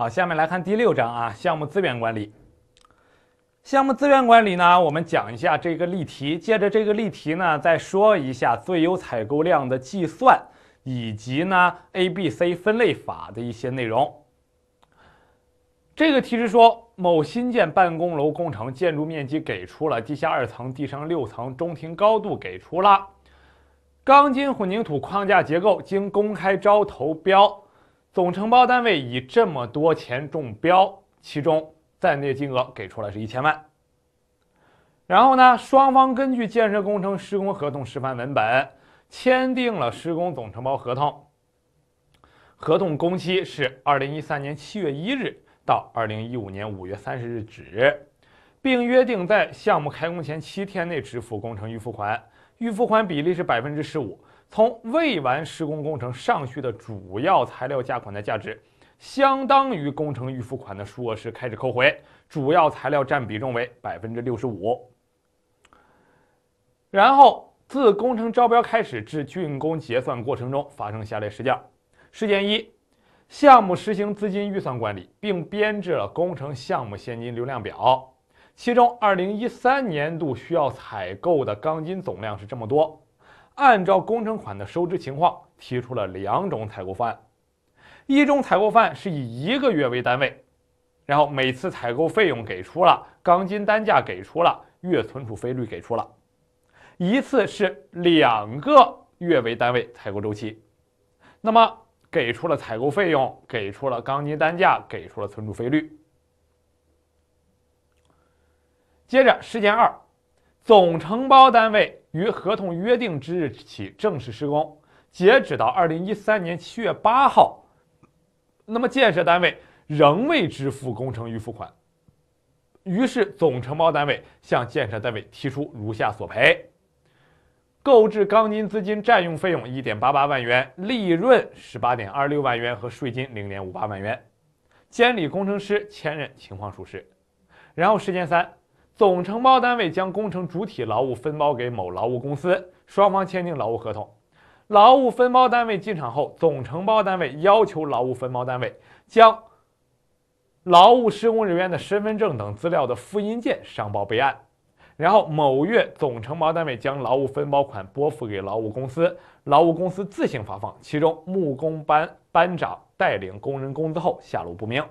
好，下面来看第六章啊，项目资源管理。项目资源管理呢，我们讲一下这个例题，借着这个例题呢，再说一下最优采购量的计算，以及呢 A、B、C 分类法的一些内容。这个题是说，某新建办公楼工程，建筑面积给出了，地下二层，地上六层，中庭高度给出了，钢筋混凝土框架结构，经公开招投标。总承包单位以这么多钱中标，其中在内金额给出来是一千万。然后呢，双方根据《建设工程施工合同示范文本》签订了施工总承包合同。合同工期是二零一三年七月一日到二零一五年五月三十日止，并约定在项目开工前七天内支付工程预付款，预付款比例是百分之十五。从未完施工工程尚需的主要材料价款的价值，相当于工程预付款的数额时开始扣回，主要材料占比重为百分之六十五。然后自工程招标开始至竣工结算过程中发生下列事件：事件一，项目实行资金预算管理，并编制了工程项目现金流量表，其中二零一三年度需要采购的钢筋总量是这么多。按照工程款的收支情况，提出了两种采购方案。一种采购方案是以一个月为单位，然后每次采购费用给出了钢筋单价，给出了月存储费率，给出了一次是两个月为单位采购周期。那么给出了采购费用，给出了钢筋单价，给出了存储费率。接着事件二，总承包单位。于合同约定之日起正式施工，截止到二零一三年七月八号，那么建设单位仍未支付工程预付款，于是总承包单位向建设单位提出如下索赔：购置钢筋资金占用费用一点八八万元，利润十八点二六万元和税金零点五八万元，监理工程师签认情况属实。然后时间三。总承包单位将工程主体劳务分包给某劳务公司，双方签订劳务合同。劳务分包单位进场后，总承包单位要求劳务分包单位将劳务施工人员的身份证等资料的复印件上报备案。然后某月，总承包单位将劳务分包款拨付给劳务公司，劳务公司自行发放。其中木工班班长带领工人工资后下落不明。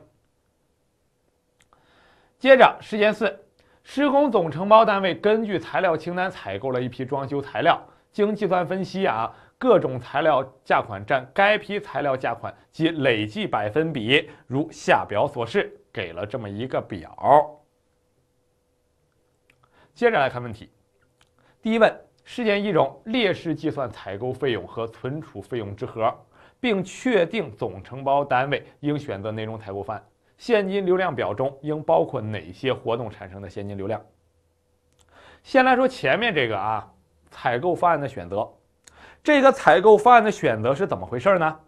接着事件四。施工总承包单位根据材料清单采购了一批装修材料，经计算分析啊，各种材料价款占该批材料价款及累计百分比如下表所示，给了这么一个表。接着来看问题，第一问：事件一中，列式计算采购费用和存储费用之和，并确定总承包单位应选择哪种采购方案。现金流量表中应包括哪些活动产生的现金流量？先来说前面这个啊，采购方案的选择，这个采购方案的选择是怎么回事呢？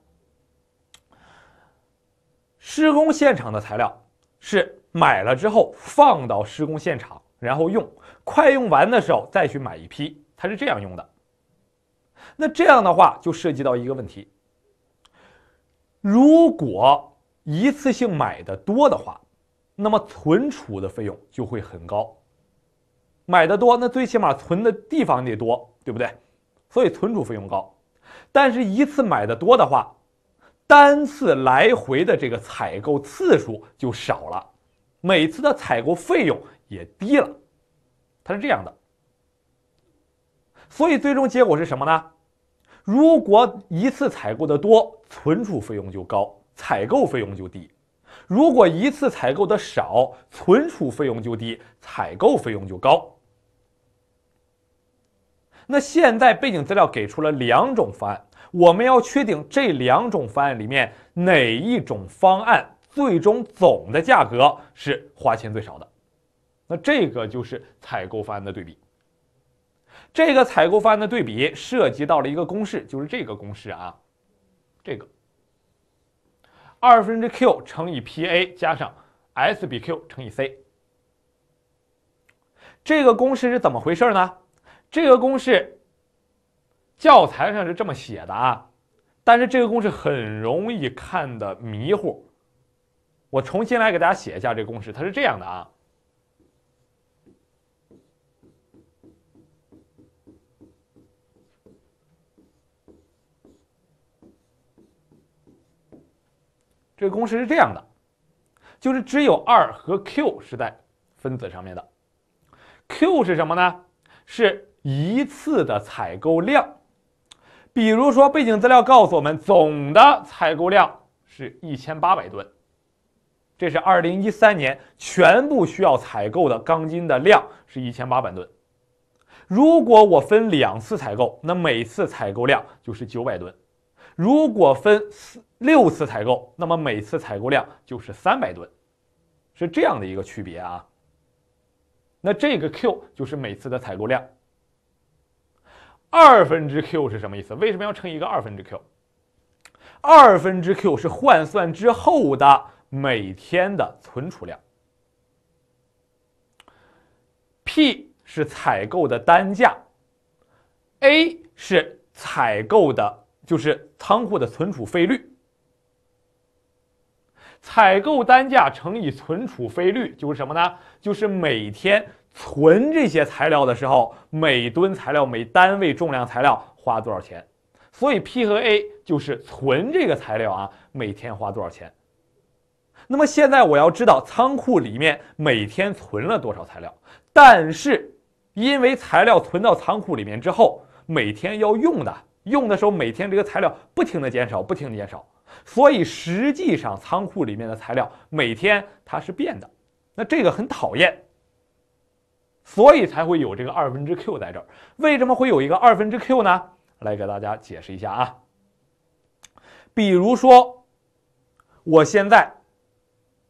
施工现场的材料是买了之后放到施工现场，然后用，快用完的时候再去买一批，它是这样用的。那这样的话就涉及到一个问题，如果。一次性买的多的话，那么存储的费用就会很高。买的多，那最起码存的地方得多，对不对？所以存储费用高。但是，一次买的多的话，单次来回的这个采购次数就少了，每次的采购费用也低了。它是这样的。所以最终结果是什么呢？如果一次采购的多，存储费用就高。采购费用就低，如果一次采购的少，存储费用就低，采购费用就高。那现在背景资料给出了两种方案，我们要确定这两种方案里面哪一种方案最终总的价格是花钱最少的。那这个就是采购方案的对比。这个采购方案的对比涉及到了一个公式，就是这个公式啊，这个。二分之 q 乘以 pa 加上 s 比 q 乘以 c，这个公式是怎么回事呢？这个公式教材上是这么写的啊，但是这个公式很容易看的迷糊，我重新来给大家写一下这个公式，它是这样的啊。这个公式是这样的，就是只有二和 Q 是在分子上面的，Q 是什么呢？是一次的采购量。比如说，背景资料告诉我们，总的采购量是一千八百吨，这是2013年全部需要采购的钢筋的量是一千八百吨。如果我分两次采购，那每次采购量就是九百吨。如果分四六次采购，那么每次采购量就是三百吨，是这样的一个区别啊。那这个 Q 就是每次的采购量，二分之 Q 是什么意思？为什么要乘一个二分之 Q？二分之 Q 是换算之后的每天的存储量，P 是采购的单价，A 是采购的。就是仓库的存储费率，采购单价乘以存储费率就是什么呢？就是每天存这些材料的时候，每吨材料每单位重量材料花多少钱。所以 P 和 A 就是存这个材料啊，每天花多少钱。那么现在我要知道仓库里面每天存了多少材料，但是因为材料存到仓库里面之后，每天要用的。用的时候，每天这个材料不停的减少，不停的减少，所以实际上仓库里面的材料每天它是变的，那这个很讨厌，所以才会有这个二分之 Q 在这儿。为什么会有一个二分之 Q 呢？来给大家解释一下啊。比如说，我现在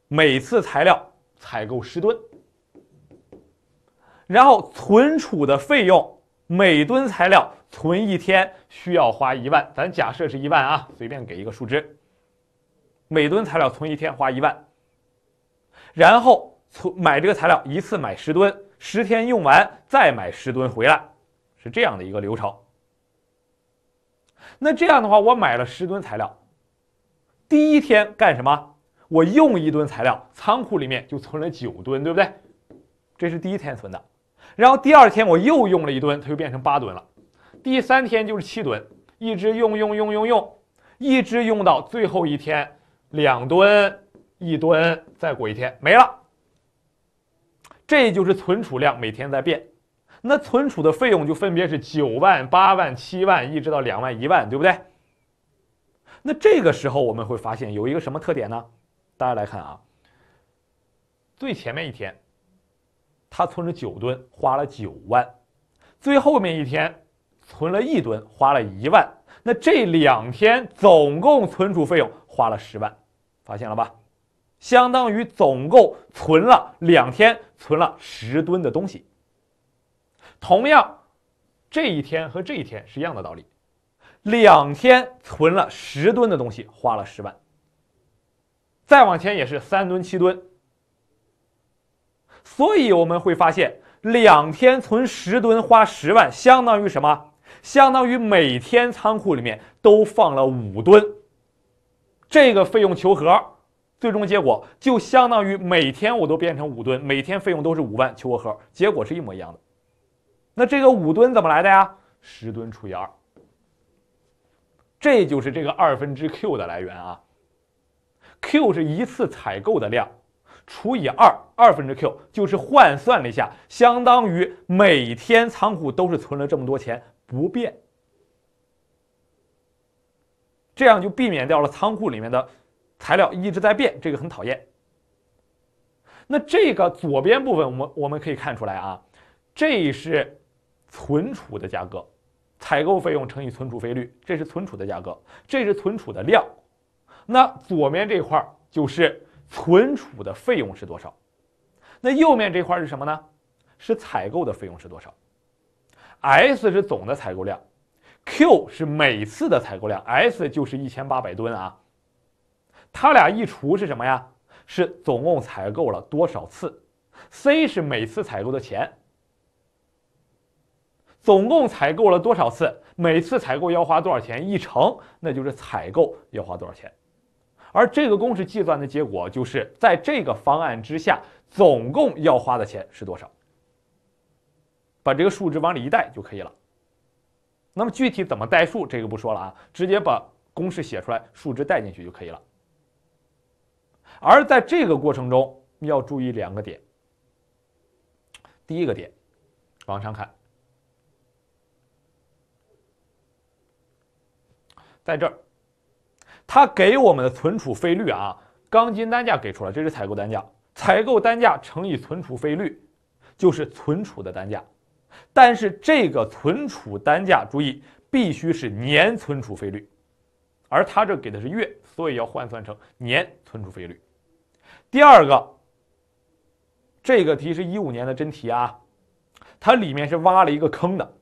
每次材料采购十吨，然后存储的费用每吨材料。存一天需要花一万，咱假设是一万啊，随便给一个数值。每吨材料存一天花一万，然后存买这个材料一次买十吨，十天用完再买十吨回来，是这样的一个流程。那这样的话，我买了十吨材料，第一天干什么？我用一吨材料，仓库里面就存了九吨，对不对？这是第一天存的。然后第二天我又用了一吨，它就变成八吨了。第三天就是七吨，一直用用用用用，一直用到最后一天，两吨一吨，再过一天没了。这就是存储量每天在变，那存储的费用就分别是九万八万七万，一直到两万一万，对不对？那这个时候我们会发现有一个什么特点呢？大家来看啊，最前面一天，他存了九吨，花了九万，最后面一天。存了一吨，花了一万。那这两天总共存储费用花了十万，发现了吧？相当于总共存了两天，存了十吨的东西。同样，这一天和这一天是一样的道理。两天存了十吨的东西，花了十万。再往前也是三吨、七吨。所以我们会发现，两天存十吨花十万，相当于什么？相当于每天仓库里面都放了五吨，这个费用求和，最终结果就相当于每天我都变成五吨，每天费用都是五万，求个和，结果是一模一样的。那这个五吨怎么来的呀？十吨除以二，这就是这个二分之 Q 的来源啊。Q 是一次采购的量，除以二，二分之 Q 就是换算了一下，相当于每天仓库都是存了这么多钱。不变，这样就避免掉了仓库里面的材料一直在变，这个很讨厌。那这个左边部分，我们我们可以看出来啊，这是存储的价格，采购费用乘以存储费率，这是存储的价格，这是存储的量。那左面这块就是存储的费用是多少？那右面这块是什么呢？是采购的费用是多少？S 是总的采购量，Q 是每次的采购量，S 就是一千八百吨啊。它俩一除是什么呀？是总共采购了多少次？C 是每次采购的钱。总共采购了多少次？每次采购要花多少钱？一乘那就是采购要花多少钱？而这个公式计算的结果，就是在这个方案之下，总共要花的钱是多少。把这个数值往里一代就可以了。那么具体怎么代数，这个不说了啊，直接把公式写出来，数值代进去就可以了。而在这个过程中，要注意两个点。第一个点，往上看，在这儿，它给我们的存储费率啊，钢筋单价给出了，这是采购单价，采购单价乘以存储费率，就是存储的单价。但是这个存储单价，注意必须是年存储费率，而他这给的是月，所以要换算成年存储费率。第二个，这个题是一五年的真题啊，它里面是挖了一个坑的。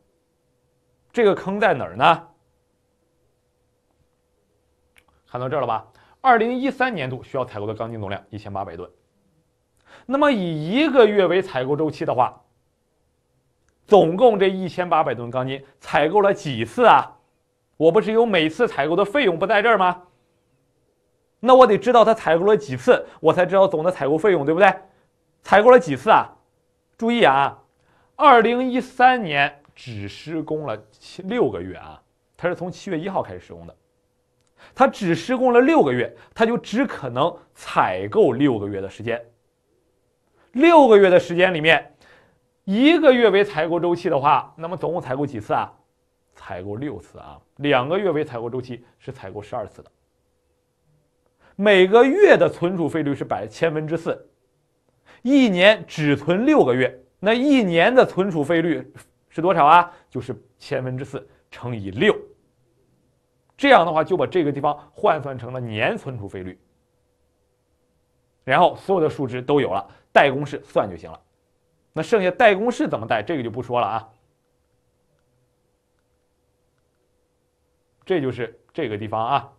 这个坑在哪儿呢？看到这儿了吧？二零一三年度需要采购的钢筋总量一千八百吨，那么以一个月为采购周期的话。总共这一千八百吨钢筋采购了几次啊？我不是有每次采购的费用不在这儿吗？那我得知道他采购了几次，我才知道总的采购费用，对不对？采购了几次啊？注意啊，二零一三年只施工了七六个月啊，他是从七月一号开始施工的，他只施工了六个月，他就只可能采购六个月的时间。六个月的时间里面。一个月为采购周期的话，那么总共采购几次啊？采购六次啊。两个月为采购周期是采购十二次的。每个月的存储费率是百千分之四，一年只存六个月，那一年的存储费率是多少啊？就是千分之四乘以六。这样的话就把这个地方换算成了年存储费率，然后所有的数值都有了，代公式算就行了。那剩下代公式怎么代？这个就不说了啊。这就是这个地方啊。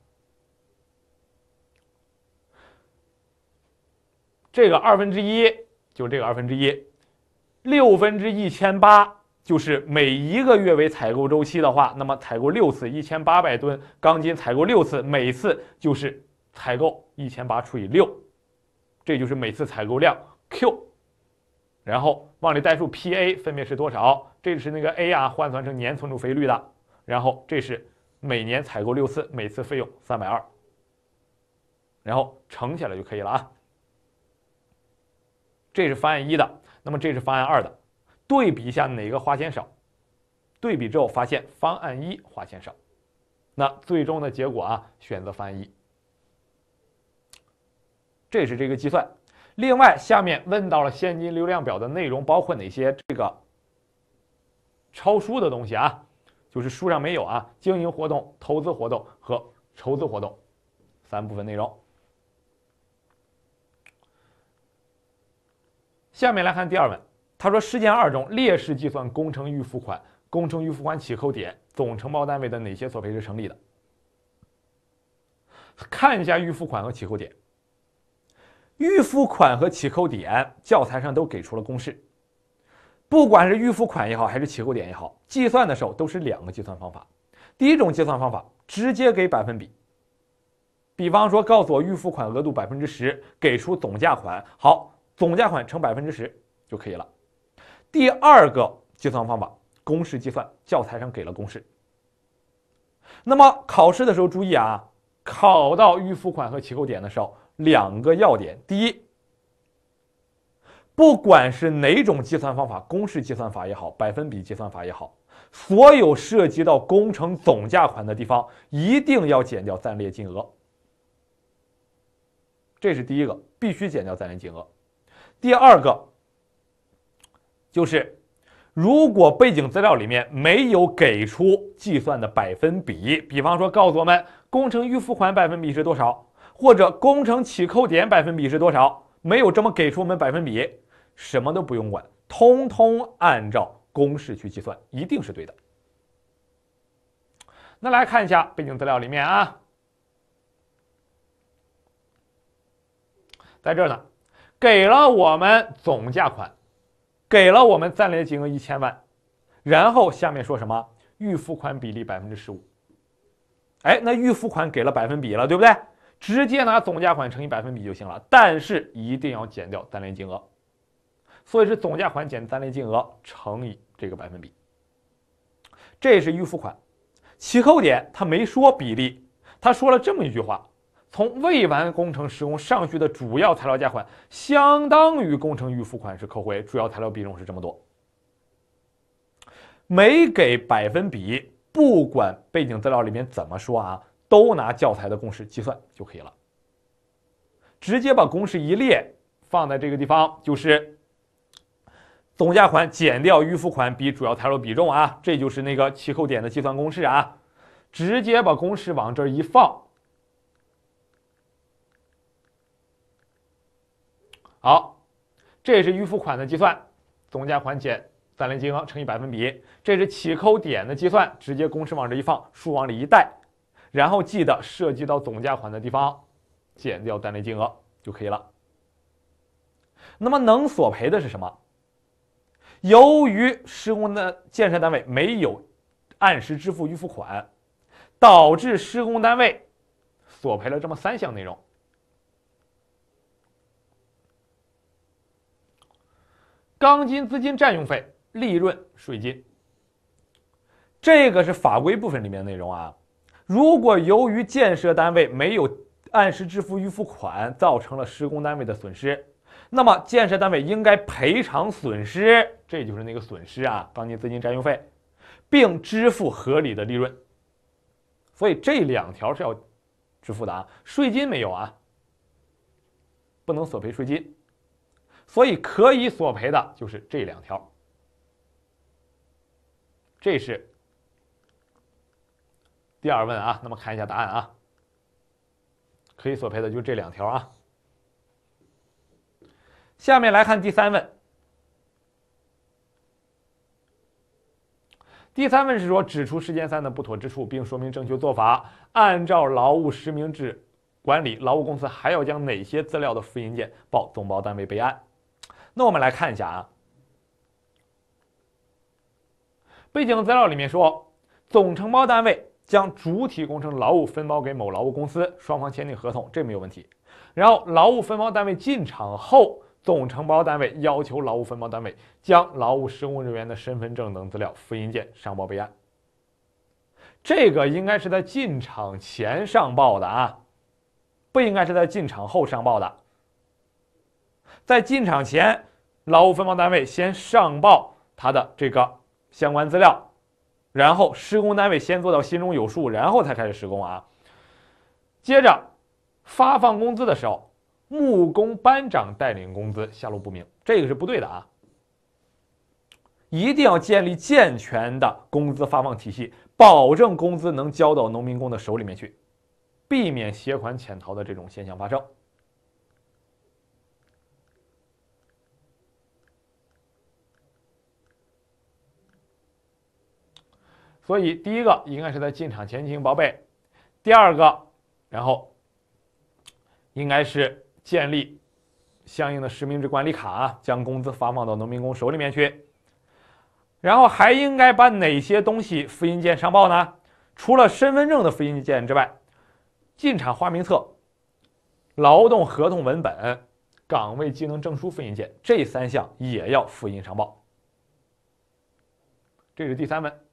这个二分之一就这个二分之一，六分之一千八就是每一个月为采购周期的话，那么采购六次，一千八百吨钢筋采购六次，每次就是采购一千八除以六，这就是每次采购量 Q。然后往里代数，P、A 分别是多少？这是那个 A 啊，换算成年存储费率的。然后这是每年采购六次，每次费用三百二，然后乘起来就可以了啊。这是方案一的，那么这是方案二的，对比一下哪个花钱少？对比之后发现方案一花钱少，那最终的结果啊，选择方案一。这是这个计算。另外，下面问到了现金流量表的内容包括哪些？这个抄书的东西啊，就是书上没有啊，经营活动、投资活动和筹资活动三部分内容。下面来看第二问，他说：事件二中，列式计算工程预付款、工程预付款起扣点、总承包单位的哪些索赔是成立的？看一下预付款和起扣点。预付款和起扣点，教材上都给出了公式。不管是预付款也好，还是起扣点也好，计算的时候都是两个计算方法。第一种计算方法直接给百分比，比方说告诉我预付款额度百分之十，给出总价款，好，总价款乘百分之十就可以了。第二个计算方法公式计算，教材上给了公式。那么考试的时候注意啊，考到预付款和起扣点的时候。两个要点：第一，不管是哪种计算方法，公式计算法也好，百分比计算法也好，所有涉及到工程总价款的地方，一定要减掉暂列金额。这是第一个，必须减掉暂列金额。第二个，就是如果背景资料里面没有给出计算的百分比，比方说告诉我们工程预付款百分比是多少。或者工程起扣点百分比是多少？没有这么给出我们百分比，什么都不用管，通通按照公式去计算，一定是对的。那来看一下背景资料里面啊，在这儿呢，给了我们总价款，给了我们暂列金额一千万，然后下面说什么预付款比例百分之十五，哎，那预付款给了百分比了，对不对？直接拿总价款乘以百分比就行了，但是一定要减掉单列金额，所以是总价款减单列金额乘以这个百分比。这是预付款，起扣点他没说比例，他说了这么一句话：从未完工程施工上去的主要材料价款相当于工程预付款时扣回，主要材料比重是这么多，没给百分比，不管背景资料里面怎么说啊。都拿教材的公式计算就可以了，直接把公式一列放在这个地方，就是总价款减掉预付款比主要材料比重啊，这就是那个起扣点的计算公式啊，直接把公式往这一放，好，这是预付款的计算，总价款减三零金刚乘以百分比，这是起扣点的计算，直接公式往这一放，数往里一带，然后记得涉及到总价款的地方，减掉单位金额就可以了。那么能索赔的是什么？由于施工单建设单位没有按时支付预付款，导致施工单位索赔了这么三项内容：钢筋资金占用费、利润、税金。这个是法规部分里面的内容啊。如果由于建设单位没有按时支付预付款，造成了施工单位的损失，那么建设单位应该赔偿损失，这就是那个损失啊，钢筋资金占用费，并支付合理的利润。所以这两条是要支付的啊，税金没有啊，不能索赔税金，所以可以索赔的就是这两条，这是。第二问啊，那么看一下答案啊，可以索赔的就这两条啊。下面来看第三问。第三问是说，指出事件三的不妥之处，并说明正确做法。按照劳务实名制管理，劳务公司还要将哪些资料的复印件报总包单位备案？那我们来看一下啊。背景资料里面说，总承包单位。将主体工程劳务分包给某劳务公司，双方签订合同，这没有问题。然后劳务分包单位进场后，总承包单位要求劳务分包单位将劳务施工人员的身份证等资料复印件上报备案。这个应该是在进场前上报的啊，不应该是在进场后上报的。在进场前，劳务分包单位先上报他的这个相关资料。然后施工单位先做到心中有数，然后才开始施工啊。接着发放工资的时候，木工班长带领工资下落不明，这个是不对的啊。一定要建立健全的工资发放体系，保证工资能交到农民工的手里面去，避免携款潜逃的这种现象发生。所以，第一个应该是在进场前进行报备，第二个，然后应该是建立相应的实名制管理卡，将工资发放到农民工手里面去。然后还应该把哪些东西复印件上报呢？除了身份证的复印件之外，进场花名册、劳动合同文本、岗位技能证书复印件这三项也要复印上报。这是第三问。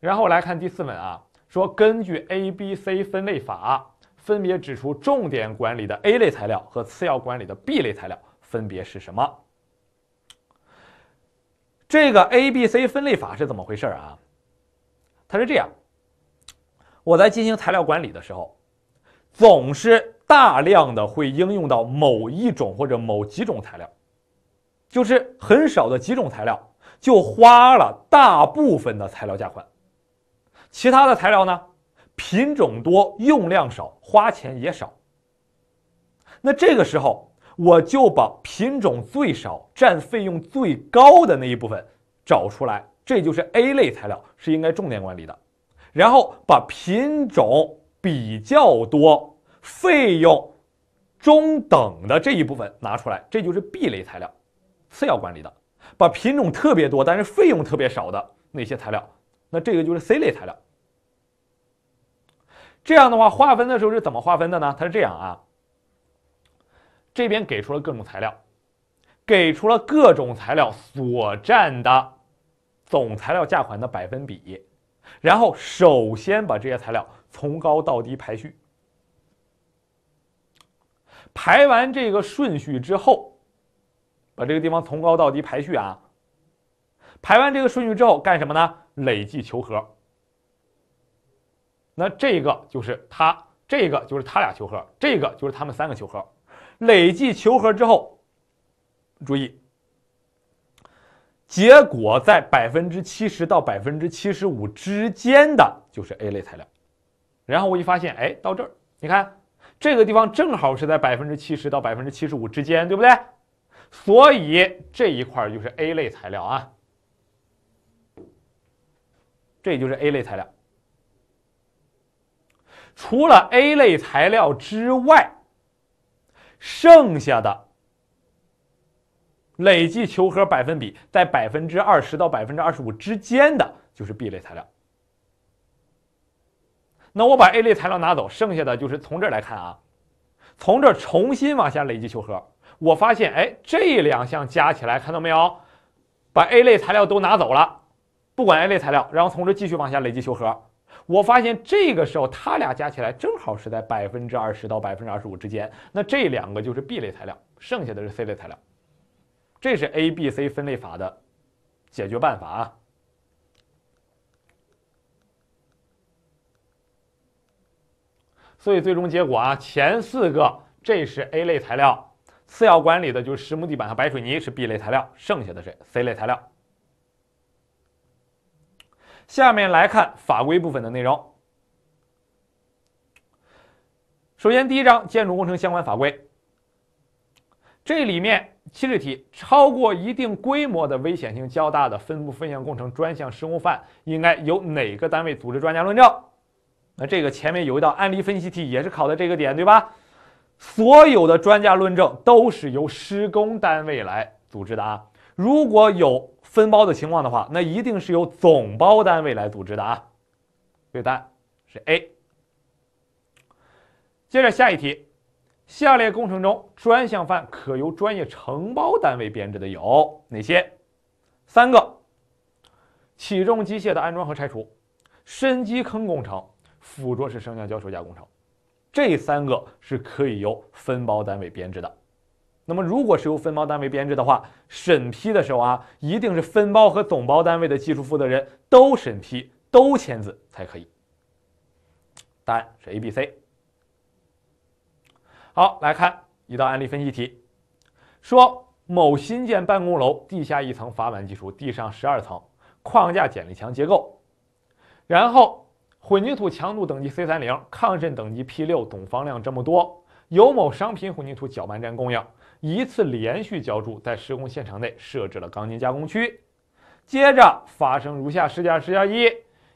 然后来看第四问啊，说根据 A、B、C 分类法，分别指出重点管理的 A 类材料和次要管理的 B 类材料分别是什么？这个 A、B、C 分类法是怎么回事啊？它是这样，我在进行材料管理的时候，总是大量的会应用到某一种或者某几种材料，就是很少的几种材料，就花了大部分的材料价款。其他的材料呢？品种多，用量少，花钱也少。那这个时候，我就把品种最少、占费用最高的那一部分找出来，这就是 A 类材料，是应该重点管理的。然后把品种比较多、费用中等的这一部分拿出来，这就是 B 类材料，次要管理的。把品种特别多但是费用特别少的那些材料，那这个就是 C 类材料。这样的话，划分的时候是怎么划分的呢？它是这样啊，这边给出了各种材料，给出了各种材料所占的总材料价款的百分比，然后首先把这些材料从高到低排序，排完这个顺序之后，把这个地方从高到低排序啊，排完这个顺序之后干什么呢？累计求和。那这个就是它，这个就是它俩求和，这个就是他们三个求和，累计求和之后，注意，结果在百分之七十到百分之七十五之间的就是 A 类材料，然后我一发现，哎，到这儿，你看这个地方正好是在百分之七十到百分之七十五之间，对不对？所以这一块就是 A 类材料啊，这就是 A 类材料。除了 A 类材料之外，剩下的累计求和百分比在百分之二十到百分之二十五之间的就是 B 类材料。那我把 A 类材料拿走，剩下的就是从这来看啊，从这重新往下累计求和，我发现哎这两项加起来，看到没有？把 A 类材料都拿走了，不管 A 类材料，然后从这继续往下累计求和。我发现这个时候，它俩加起来正好是在百分之二十到百分之二十五之间。那这两个就是 B 类材料，剩下的是 C 类材料。这是 A、B、C 分类法的解决办法啊。所以最终结果啊，前四个这是 A 类材料，次要管理的就是实木地板和白水泥是 B 类材料，剩下的是 C 类材料。下面来看法规部分的内容。首先，第一章建筑工程相关法规。这里面七十题，超过一定规模的危险性较大的分部分项工程专项施工范应该由哪个单位组织专家论证？那这个前面有一道案例分析题，也是考的这个点，对吧？所有的专家论证都是由施工单位来组织的啊，如果有。分包的情况的话，那一定是由总包单位来组织的啊，对，以答案是 A。接着下一题，下列工程中专项范可由专业承包单位编制的有哪些？三个：起重机械的安装和拆除、深基坑工程、辅着式升降脚手架工程，这三个是可以由分包单位编制的。那么，如果是由分包单位编制的话，审批的时候啊，一定是分包和总包单位的技术负责人都审批、都签字才可以。答案是 A、B、C。好，来看一道案例分析题：说某新建办公楼地下一层筏板基础，地上十二层，框架剪力墙结构，然后混凝土强度等级 C 三零，抗震等级 P 六，总方量这么多，由某商品混凝土搅拌站供应。一次连续浇筑，在施工现场内设置了钢筋加工区。接着发生如下事件：事件一，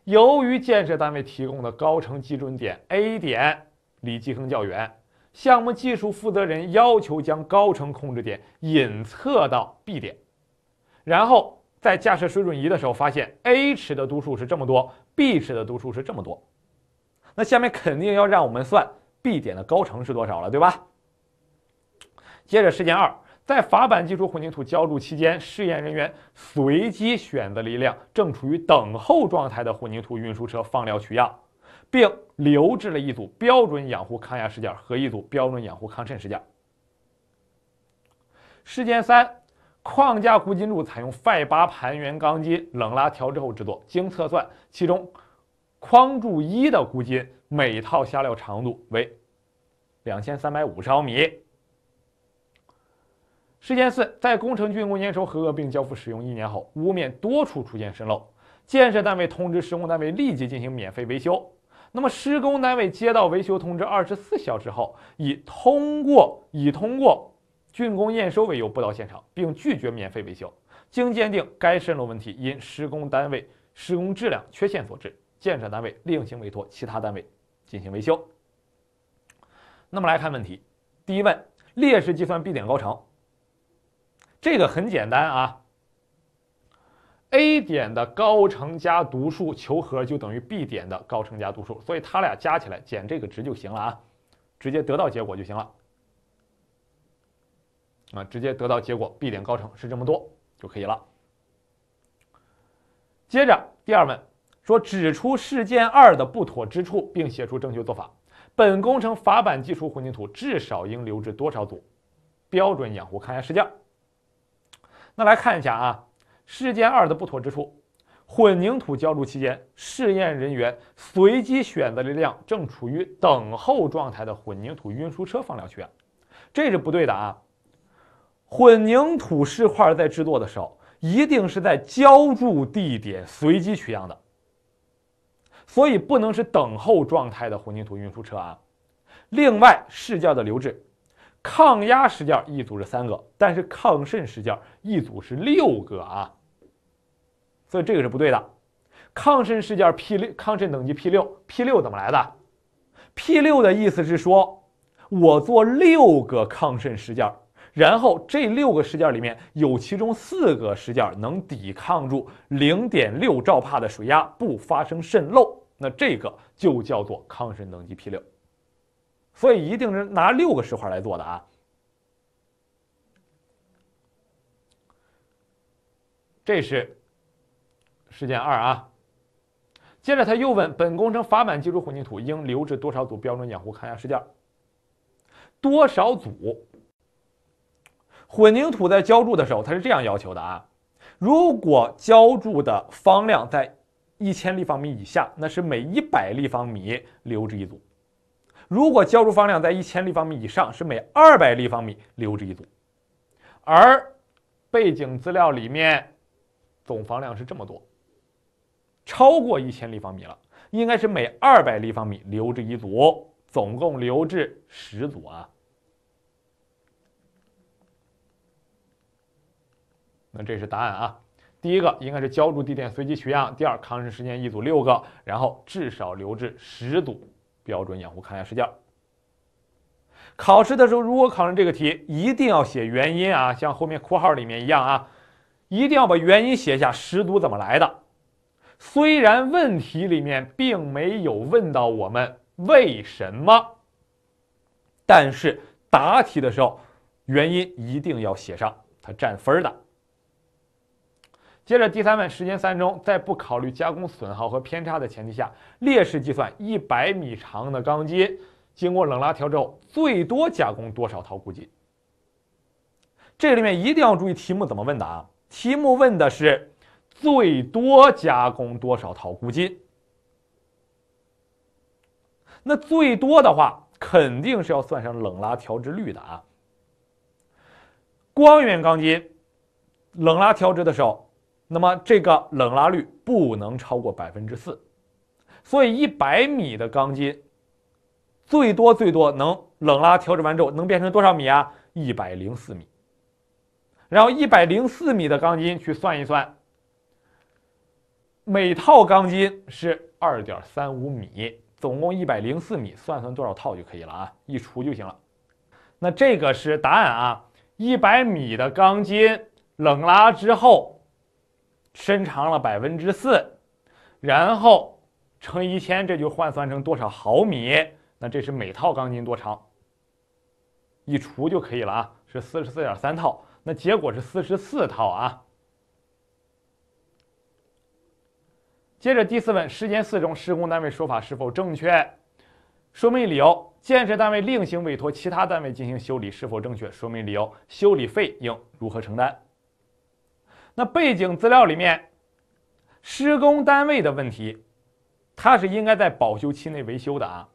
由于建设单位提供的高程基准点 A 点离基坑较远，项目技术负责人要求将高程控制点引测到 B 点。然后在架设水准仪的时候，发现 A 尺的读数是这么多，B 尺的读数是这么多。那下面肯定要让我们算 B 点的高程是多少了，对吧？接着，事件二，在筏板基础混凝土浇筑期间，试验人员随机选择了一辆正处于等候状态的混凝土运输车放料取样，并留置了一组标准养护抗压试件和一组标准养护抗渗试件。事件三，框架箍筋柱采用 Φ8 盘圆钢筋冷拉调之后制作，经测算，其中框柱一的箍筋每套下料长度为两千三百五十毫米。事件四，在工程竣工验收合格并交付使用一年后，屋面多处出现渗漏，建设单位通知施工单位立即进行免费维修。那么，施工单位接到维修通知二十四小时后，以通过已通过竣工验收为由不到现场，并拒绝免费维修。经鉴定，该渗漏问题因施工单位施工质量缺陷所致，建设单位另行委托其他单位进行维修。那么来看问题，第一问，列式计算 B 点高程。这个很简单啊，A 点的高程加读数求和就等于 B 点的高程加读数，所以它俩加起来减这个值就行了啊，直接得到结果就行了啊，直接得到结果，B 点高程是这么多就可以了。接着第二问说指出事件二的不妥之处，并写出正确做法。本工程筏板基础混凝土至少应留置多少组标准养护？看一下事件那来看一下啊，事件二的不妥之处：混凝土浇筑期间，试验人员随机选择了量正处于等候状态的混凝土运输车放料区，啊，这是不对的啊。混凝土试块在制作的时候，一定是在浇筑地点随机取样的，所以不能是等候状态的混凝土运输车啊。另外，试件的留置。抗压试件一组是三个，但是抗渗试件一组是六个啊，所以这个是不对的。抗渗试件 P 六，抗渗等级 P 六，P 六怎么来的？P 六的意思是说，我做六个抗渗试件，然后这六个试件里面有其中四个试件能抵抗住零点六兆帕的水压，不发生渗漏，那这个就叫做抗渗等级 P 六。所以一定是拿六个石块来做的啊。这是事件二啊。接着他又问：本工程筏板基础混凝土应留置多少组标准养护？看一下事件多少组混凝土在浇筑的时候，他是这样要求的啊？如果浇筑的方量在一千立方米以下，那是每一百立方米留置一组。如果浇筑方量在一千立方米以上，是每二百立方米留置一组，而背景资料里面总方量是这么多，超过一千立方米了，应该是每二百立方米留置一组，总共留置十组啊。那这是答案啊，第一个应该是浇筑地点随机取样，第二抗日时间一组六个，然后至少留置十组。标准养护，看一下试卷。考试的时候，如果考上这个题，一定要写原因啊，像后面括号里面一样啊，一定要把原因写下，识读怎么来的？虽然问题里面并没有问到我们为什么，但是答题的时候原因一定要写上，它占分的。接着第三问，时间三钟，在不考虑加工损耗和偏差的前提下，列式计算一百米长的钢筋经过冷拉调直后最多加工多少套箍筋？这里面一定要注意题目怎么问的啊！题目问的是最多加工多少套箍筋？那最多的话，肯定是要算上冷拉调制率的啊。光源钢筋冷拉调制的时候。那么这个冷拉率不能超过百分之四，所以一百米的钢筋，最多最多能冷拉调整完之后能变成多少米啊？一百零四米。然后一百零四米的钢筋去算一算，每套钢筋是二点三五米，总共一百零四米，算算多少套就可以了啊，一除就行了。那这个是答案啊，一百米的钢筋冷拉之后。伸长了百分之四，然后乘一千，这就换算成多少毫米？那这是每套钢筋多长？一除就可以了啊，是四十四点三套。那结果是四十四套啊。接着第四问，时间四种施工单位说法是否正确？说明理由。建设单位另行委托其他单位进行修理是否正确？说明理由。修理费应如何承担？那背景资料里面，施工单位的问题，它是应该在保修期内维修的啊。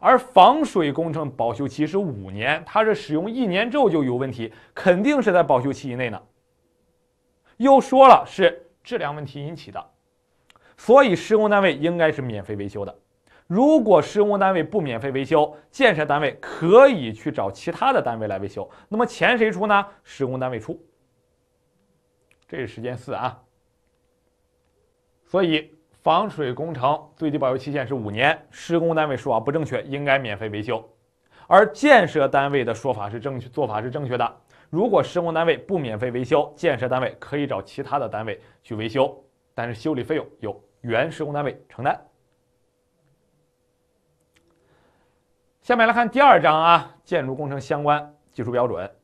而防水工程保修期是五年，它是使用一年之后就有问题，肯定是在保修期以内呢。又说了是质量问题引起的，所以施工单位应该是免费维修的。如果施工单位不免费维修，建设单位可以去找其他的单位来维修，那么钱谁出呢？施工单位出。这是时间四啊，所以防水工程最低保修期限是五年。施工单位说啊不正确，应该免费维修，而建设单位的说法是正确，做法是正确的。如果施工单位不免费维修，建设单位可以找其他的单位去维修，但是修理费用由原施工单位承担。下面来看第二章啊，建筑工程相关技术标准。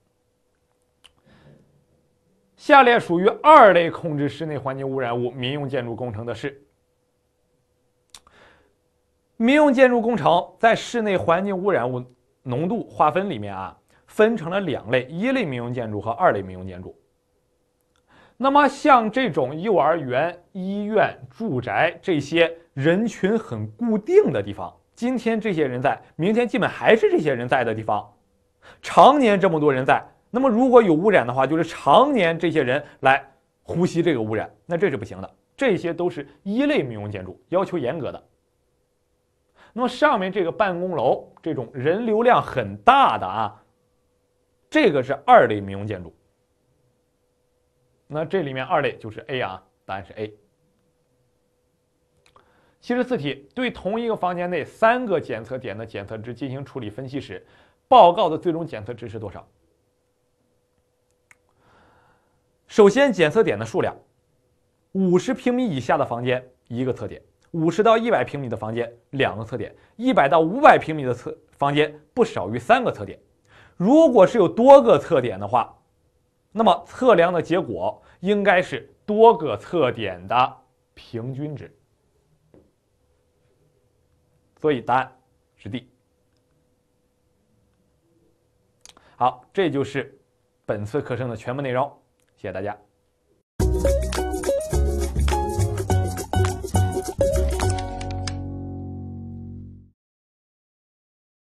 下列属于二类控制室内环境污染物民用建筑工程的是。民用建筑工程在室内环境污染物浓度划分里面啊，分成了两类：一类民用建筑和二类民用建筑。那么像这种幼儿园、医院、住宅这些人群很固定的地方，今天这些人在，明天基本还是这些人在的地方，常年这么多人在。那么，如果有污染的话，就是常年这些人来呼吸这个污染，那这是不行的。这些都是一类民用建筑，要求严格的。那么上面这个办公楼，这种人流量很大的啊，这个是二类民用建筑。那这里面二类就是 A 啊，答案是 A。七十四题，对同一个房间内三个检测点的检测值进行处理分析时，报告的最终检测值是多少？首先，检测点的数量：五十平米以下的房间一个测点；五十到一百平米的房间两个测点；一百到五百平米的测房间不少于三个测点。如果是有多个测点的话，那么测量的结果应该是多个测点的平均值。所以答案是 D。好，这就是本次课程的全部内容。谢谢大家。